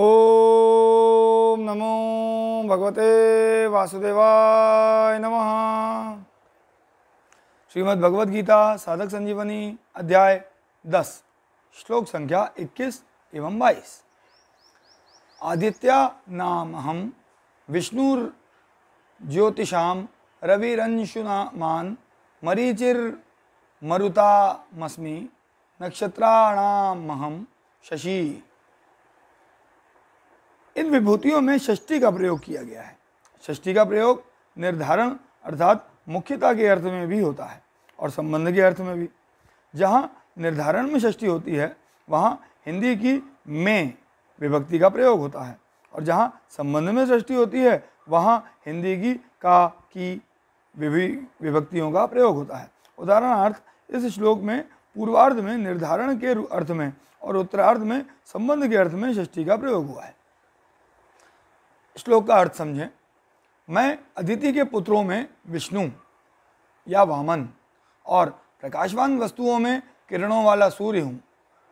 ओम नमो भगवते वासुदेवाय नमः श्रीमद् भगवत गीता साधक संजीवनी अध्याय दस श्लोक संख्या इक्कीस एवं बाईस आदित्या नाम हम विष्णु ज्योतिषाम मान मरीचिर नक्षत्राणाम नक्षत्राणामहम शशि इन विभूतियों में षष्टि का प्रयोग किया गया है षष्ठी का प्रयोग निर्धारण अर्थात मुख्यता के अर्थ में भी होता है और संबंध के अर्थ में भी जहाँ निर्धारण में षष्टि होती है वहाँ हिंदी की में विभक्ति का प्रयोग होता है और जहाँ संबंध में षष्टि होती है वहाँ हिंदी की का की विभक्तियों का प्रयोग होता है उदाहरणार्थ इस श्लोक में पूर्वार्ध में निर्धारण के अर्थ में और उत्तरार्ध में संबंध के अर्थ में षष्ठी का प्रयोग हुआ है श्लोक का अर्थ समझें मैं अदिति के पुत्रों में विष्णु या वामन और प्रकाशवान वस्तुओं में किरणों वाला सूर्य हूँ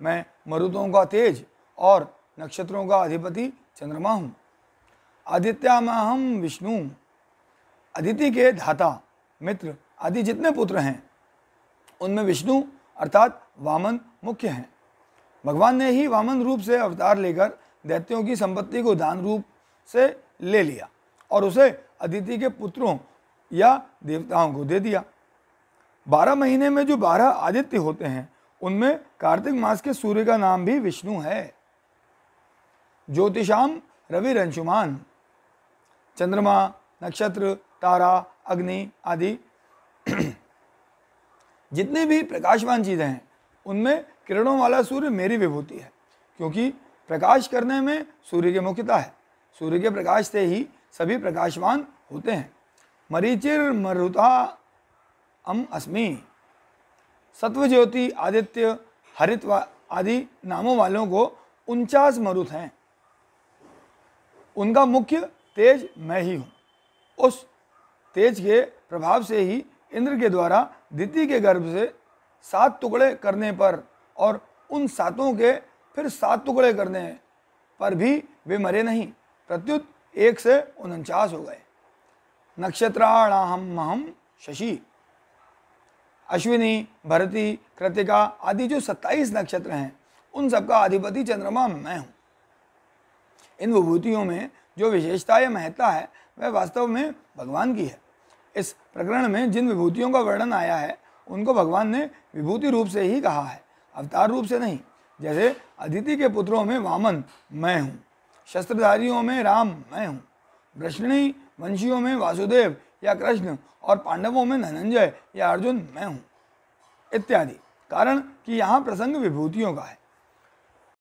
मैं मरुदों का तेज और नक्षत्रों का अधिपति चंद्रमा हूँ आदित्यामाहम विष्णु अदिति के धाता मित्र आदि जितने पुत्र हैं उनमें विष्णु अर्थात वामन मुख्य हैं भगवान ने ही वामन रूप से अवतार लेकर दैत्यों की संपत्ति को दान रूप से ले लिया और उसे अदिति के पुत्रों या देवताओं को दे दिया बारह महीने में जो बारह आदित्य होते हैं उनमें कार्तिक मास के सूर्य का नाम भी विष्णु है ज्योतिषाम रवि रंशुमान चंद्रमा नक्षत्र तारा अग्नि आदि जितनी भी प्रकाशवान चीज़ें हैं उनमें किरणों वाला सूर्य मेरी विभूति है क्योंकि प्रकाश करने में सूर्य की मुख्यता है सूर्य के प्रकाश से ही सभी प्रकाशवान होते हैं मरीचिर मरुता अम अस्मि सत्व ज्योति आदित्य हरित आदि नामों वालों को उनचास मरुत हैं उनका मुख्य तेज मैं ही हूँ उस तेज के प्रभाव से ही इंद्र के द्वारा दिति के गर्भ से सात टुकड़े करने पर और उन सातों के फिर सात टुकड़े करने पर भी वे मरे नहीं प्रत्युत एक से उनचास हो गए नक्षत्राणाहम महम शशि अश्विनी भरती कृतिका आदि जो सत्ताईस नक्षत्र हैं उन सबका अधिपति चंद्रमा मैं हूँ इन विभूतियों में जो विशेषता या महत्ता है वह वास्तव में भगवान की है इस प्रकरण में जिन विभूतियों का वर्णन आया है उनको भगवान ने विभूति रूप से ही कहा है अवतार रूप से नहीं जैसे अदिति के पुत्रों में वामन मैं हूँ शस्त्रधारियों में राम मैं हूँ वृष्णी वंशियों में वासुदेव या कृष्ण और पांडवों में धनंजय या अर्जुन मैं हूँ इत्यादि कारण कि यहाँ प्रसंग विभूतियों का है